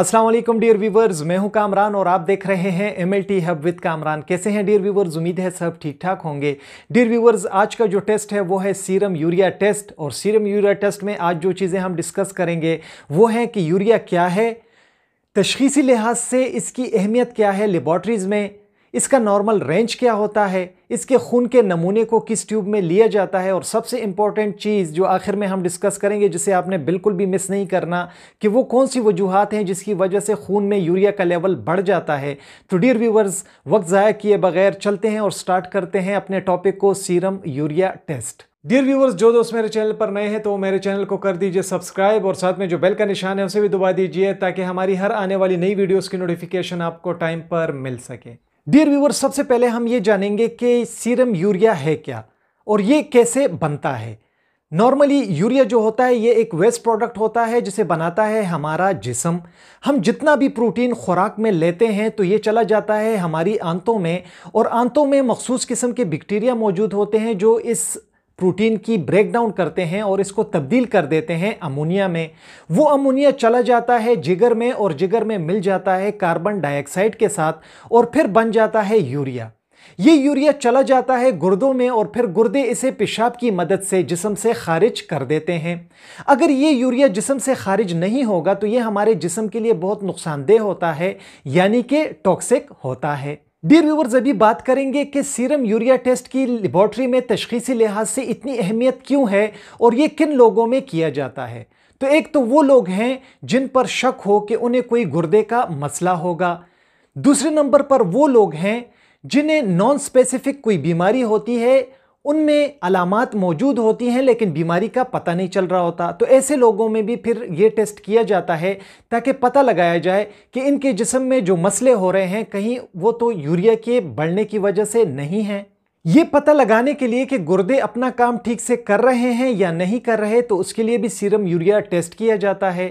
अस्सलाम वालेकुम dear viewers मैं हूं कामरान और आप देख रहे हैं M L T hub with Kamran कैसे हैं डियर व्यूवर्स उम्मीद है सब ठीक ठाक होंगे डियर व्यूवर्स आज का जो टेस्ट है वो है सीरम यूरिया टेस्ट और सीरम यूरिया टेस्ट में आज जो चीज़ें हम डिस्कस करेंगे वो है कि यूरिया क्या है तशखीसी लिहाज से इसकी अहमियत क्या है लेबॉर्ट्रीज़ में इसका नॉर्मल रेंज क्या होता है इसके खून के नमूने को किस ट्यूब में लिया जाता है और सबसे इम्पॉर्टेंट चीज़ जो आखिर में हम डिस्कस करेंगे जिसे आपने बिल्कुल भी मिस नहीं करना कि वो कौन सी वजूहत हैं जिसकी वजह से खून में यूरिया का लेवल बढ़ जाता है तो डियर व्यूवर्स वक्त ज़ाया किए बगैर चलते हैं और स्टार्ट करते हैं अपने टॉपिक को serum urea test dear viewers जो दोस्त मेरे चैनल पर नए हैं तो मेरे चैनल को कर दीजिए सब्सक्राइब और साथ में जो बेल का निशान है उसे भी दबा दीजिए ताकि हमारी हर आने वाली नई वीडियोस की नोटिफिकेशन आपको टाइम पर मिल सके डियर व्यूवर सबसे पहले हम ये जानेंगे कि सीरम यूरिया है क्या और ये कैसे बनता है नॉर्मली यूरिया जो होता है ये एक वेस्ट प्रोडक्ट होता है जिसे बनाता है हमारा जिसम हम जितना भी प्रोटीन खुराक में लेते हैं तो ये चला जाता है हमारी आंतों में और आंतों में मखसूस किस्म के बैक्टीरिया मौजूद होते हैं जो इस प्रोटीन की ब्रेकडाउन करते हैं और इसको तब्दील कर देते हैं अमोनिया में वो अमोनिया चला जाता है जिगर में और जिगर में मिल जाता है कार्बन डाइऑक्साइड के साथ और फिर बन जाता है यूरिया ये यूरिया चला जाता है गुर्दों में और फिर गुर्दे इसे पेशाब की मदद से जिसम से खारिज कर देते हैं अगर ये यूरिया जिसम से खारिज नहीं होगा तो ये हमारे जिसम के लिए बहुत नुकसानदेह होता है यानी कि टॉक्सिक होता है डियर व्यूवर्स अभी बात करेंगे कि सीरम यूरिया टेस्ट की लेबॉर्ट्री में तशखीसी लिहाज से इतनी अहमियत क्यों है और ये किन लोगों में किया जाता है तो एक तो वो लोग हैं जिन पर शक हो कि उन्हें कोई गुर्दे का मसला होगा दूसरे नंबर पर वो लोग हैं जिन्हें नॉन स्पेसिफिक कोई बीमारी होती है उनमें अलामत मौजूद होती हैं लेकिन बीमारी का पता नहीं चल रहा होता तो ऐसे लोगों में भी फिर ये टेस्ट किया जाता है ताकि पता लगाया जाए कि इनके जिसम में जो मसले हो रहे हैं कहीं वो तो यूरिया के बढ़ने की वजह से नहीं हैं ये पता लगाने के लिए कि गुर्दे अपना काम ठीक से कर रहे हैं या नहीं कर रहे तो उसके लिए भी सीरम यूरिया टेस्ट किया जाता है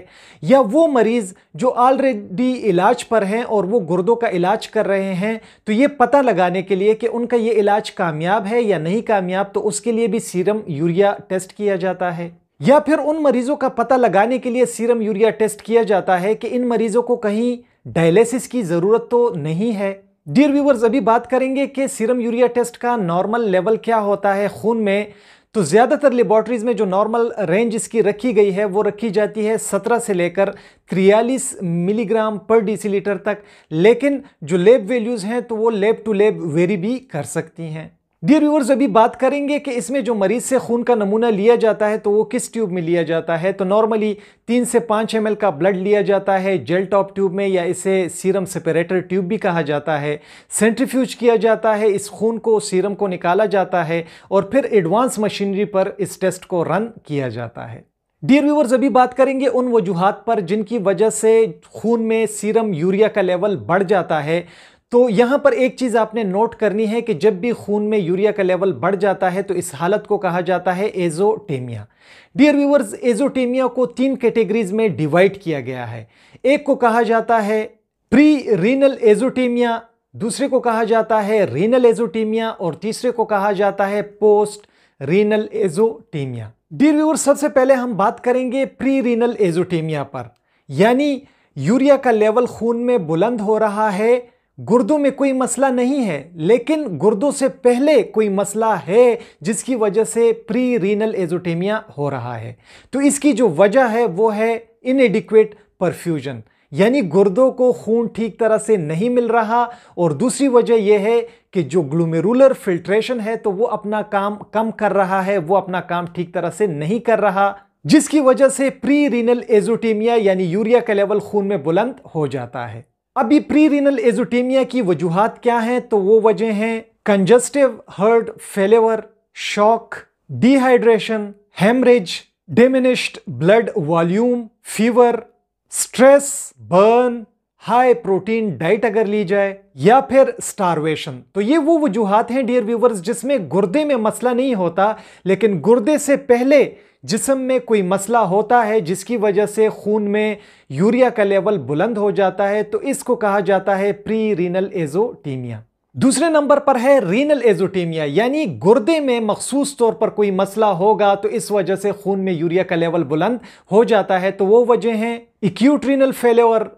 या वो मरीज़ जो ऑलरेडी इलाज पर हैं और वो गुर्दों का इलाज कर रहे हैं तो ये पता लगाने के लिए कि उनका ये इलाज कामयाब है या नहीं कामयाब तो उसके लिए भी सीरम यूरिया टेस्ट किया जाता है या फिर उन मरीज़ों का पता लगाने के लिए सीरम यूरिया टेस्ट किया जाता है कि इन मरीज़ों को कहीं डायलिसिस की ज़रूरत तो नहीं है डियर व्यूवर्स अभी बात करेंगे कि सीरम यूरिया टेस्ट का नॉर्मल लेवल क्या होता है खून में तो ज़्यादातर लेबॉर्ट्रीज़ में जो नॉर्मल रेंज इसकी रखी गई है वो रखी जाती है 17 से लेकर 43 मिलीग्राम पर डीसीलीटर तक लेकिन जो लेब वैल्यूज़ हैं तो वो लेब टू लेब वेरी भी कर सकती हैं डियर व्यूवर्स अभी बात करेंगे कि इसमें जो मरीज से खून का नमूना लिया जाता है तो वो किस ट्यूब में लिया जाता है तो नॉर्मली तीन से पाँच एम का ब्लड लिया जाता है जेल टॉप ट्यूब में या इसे सीरम सेपरेटर ट्यूब भी कहा जाता है सेंट्रीफ्यूज किया जाता है इस खून को सीरम को निकाला जाता है और फिर एडवांस मशीनरी पर इस टेस्ट को रन किया जाता है डियर व्यूवर्स अभी बात करेंगे उन वजूहत पर जिनकी वजह से खून में सीरम यूरिया का लेवल बढ़ जाता है तो यहां पर एक चीज आपने नोट करनी है कि जब भी खून में यूरिया का लेवल बढ़ जाता है तो इस हालत को कहा जाता है एजोटेमिया डियर व्यूवर्स एजोटेमिया को तीन कैटेगरीज में डिवाइड किया गया है एक को कहा जाता है प्री रीनल एजोटेमिया दूसरे को कहा जाता है रीनल एजोटेमिया और तीसरे को कहा जाता है post renal azotemia dear viewer सबसे पहले हम बात करेंगे प्री रीनल एजोटेमिया पर यानी यूरिया का लेवल खून में बुलंद हो रहा है गुर्दों में कोई मसला नहीं है लेकिन गुर्दों से पहले कोई मसला है जिसकी वजह से प्री रीनल एजोटेमिया हो रहा है तो इसकी जो वजह है वो है इनएडिक्वेट परफ्यूजन यानी गुर्दों को खून ठीक तरह से नहीं मिल रहा और दूसरी वजह यह है कि जो ग्लूमेरुलर फिल्ट्रेशन है तो वो अपना काम कम कर रहा है वो अपना काम ठीक तरह से नहीं कर रहा जिसकी वजह से प्री रीनल एजोटीमिया यानी यूरिया का लेवल खून में बुलंद हो जाता है अब ये प्री रीनल एजुटेमिया की वजूहत क्या हैं तो वो वजह हैं congestive heart failure shock dehydration hemorrhage diminished blood volume fever stress burn high protein diet अगर ली जाए या फिर स्टारवेशन तो ये वो वजूहत हैं डियर व्यूवर्स जिसमें गुर्दे में मसला नहीं होता लेकिन गुर्दे से पहले जिसम में कोई मसला होता है जिसकी वजह से खून में यूरिया का लेवल बुलंद हो जाता है तो इसको कहा जाता है प्री रीनल एजोटीमिया दूसरे नंबर पर है रीनल एजोटीमिया यानी गुर्दे में मखसूस तौर पर कोई मसला होगा तो इस वजह से खून में यूरिया का लेवल बुलंद हो जाता है तो वो वजह है acute renal failure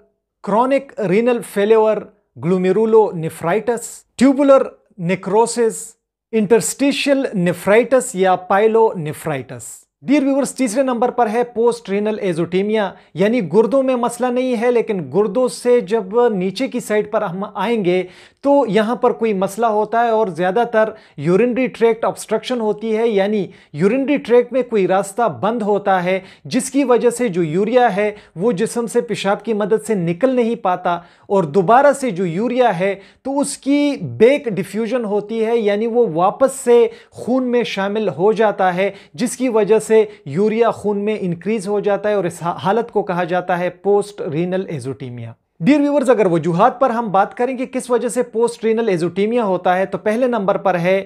chronic renal failure, glomerulonephritis, tubular necrosis, interstitial nephritis या pyelonephritis. डियर व्यूवर्स तीसरे नंबर पर है पोस्ट रीनल एजोटीमिया यानी गुर्दों में मसला नहीं है लेकिन गुर्दों से जब नीचे की साइड पर हम आएंगे तो यहाँ पर कोई मसला होता है और ज़्यादातर यूरिनरी ट्रैक्ट ऑब्स्ट्रक्शन होती है यानी यूरिनरी ट्रैक्ट में कोई रास्ता बंद होता है जिसकी वजह से जो यूरिया है वो जिसम से पेशाब की मदद से निकल नहीं पाता और दोबारा से जो यूरिया है तो उसकी बेक डिफ्यूजन होती है यानी वो वापस से खून में शामिल हो जाता है जिसकी वजह से से यूरिया खून में इंक्रीज हो जाता है और इस हालत को कहा जाता है post renal azotemia dear viewers अगर वजूहत पर हम बात करें कि किस वजह से पोस्ट रीनल एजोटीमिया होता है तो पहले नंबर पर है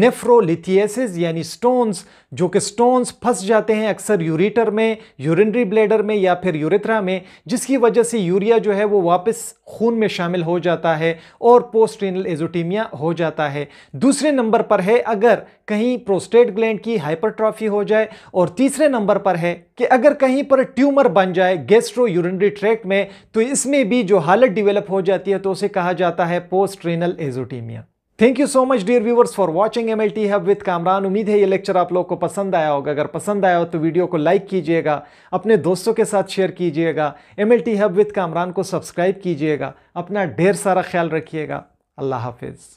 नेफ्रोलिथियसिस यानी स्टोन्स जो कि स्टोन्स फंस जाते हैं अक्सर यूरिटर में यूरिनरी ब्लेडर में या फिर यूरिथ्रा में जिसकी वजह से यूरिया जो है वो वापस खून में शामिल हो जाता है और पोस्ट एजोटीमिया हो जाता है दूसरे नंबर पर है अगर कहीं प्रोस्टेट ग्लैंड की हाइपरट्रॉफी हो जाए और तीसरे नंबर पर है कि अगर कहीं पर ट्यूमर बन जाए गेस्ट्रो यूरिनरी ट्रैक में तो इसमें भी जो हालत डिवेलप हो जाती है तो उसे कहा जाता है post azotemia thank you so much dear viewers for watching M L T hub with Kamran उम्मीद है ये लेक्चर आप लोग को पसंद आया होगा अगर पसंद आया हो तो वीडियो को लाइक कीजिएगा अपने दोस्तों के साथ शेयर कीजिएगा M L T hub with Kamran को सब्सक्राइब कीजिएगा अपना ढेर सारा ख्याल रखिएगा अल्लाह हाफिज़